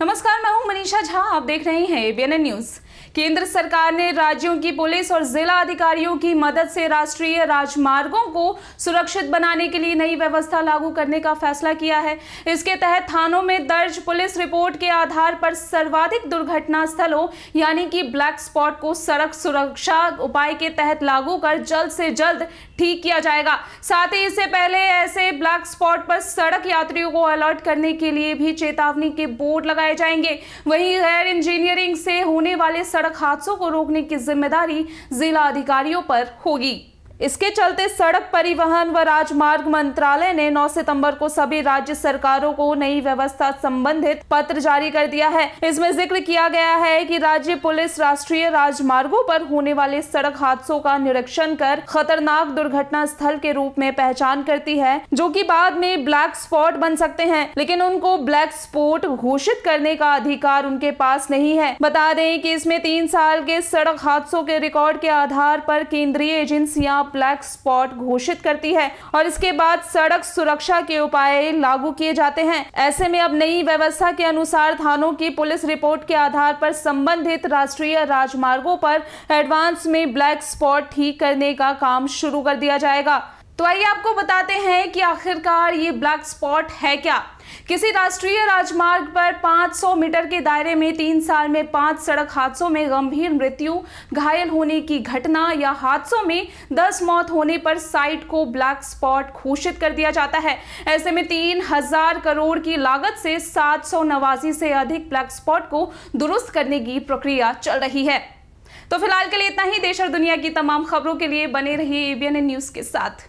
नमस्कार मैं हूं मनीषा झा आप देख रहे हैं एबीएन न्यूज केंद्र सरकार ने राज्यों की पुलिस और जिला अधिकारियों की मदद से राष्ट्रीय राजमार्गों को सुरक्षित बनाने के लिए नई व्यवस्था लागू करने का फैसला किया है इसके तहत थानों में दर्ज पुलिस रिपोर्ट के आधार पर सर्वाधिक दुर्घटना स्थलों यानी कि ब्लैक स्पॉट को सड़क सुरक्षा उपाय के तहत लागू कर जल्द से जल्द ठीक किया जाएगा साथ ही इससे पहले ऐसे ब्लैक स्पॉट पर सड़क यात्रियों को अलर्ट करने के लिए भी चेतावनी के बोर्ड लगाए लगाए जाएंगे वहीं गैर इंजीनियरिंग से होने वाले सड़क हादसों को रोकने की जिम्मेदारी जिला अधिकारियों पर होगी इसके चलते सड़क परिवहन व राजमार्ग मंत्रालय ने 9 सितंबर को सभी राज्य सरकारों को नई व्यवस्था संबंधित पत्र जारी कर दिया है इसमें जिक्र किया गया है कि राज्य पुलिस राष्ट्रीय राजमार्गों पर होने वाले सड़क हादसों का निरीक्षण कर खतरनाक दुर्घटना स्थल के रूप में पहचान करती है जो की बाद में ब्लैक स्पॉट बन सकते हैं लेकिन उनको ब्लैक स्पॉट घोषित करने का अधिकार उनके पास नहीं है बता दें की इसमें तीन साल के सड़क हादसों के रिकॉर्ड के आधार पर केंद्रीय एजेंसियां ब्लैक स्पॉट घोषित करती है और इसके बाद सड़क सुरक्षा के उपाय लागू किए जाते हैं ऐसे में अब नई व्यवस्था के अनुसार थानों की पुलिस रिपोर्ट के आधार पर संबंधित राष्ट्रीय राजमार्गों पर एडवांस में ब्लैक स्पॉट ठीक करने का काम शुरू कर दिया जाएगा तो आइए आपको बताते हैं कि आखिरकार ये ब्लैक स्पॉट है क्या किसी राष्ट्रीय राजमार्ग पर 500 मीटर के दायरे में तीन साल में पांच सड़क हादसों में गंभीर मृत्यु घायल होने की घटना या हादसों में 10 मौत होने पर साइट को ब्लैक स्पॉट घोषित कर दिया जाता है ऐसे में तीन हजार करोड़ की लागत से सात नवासी से अधिक ब्लैक स्पॉट को दुरुस्त करने की प्रक्रिया चल रही है तो फिलहाल के लिए इतना ही देश और दुनिया की तमाम खबरों के लिए बने रहिए एबीएनएन न्यूज के साथ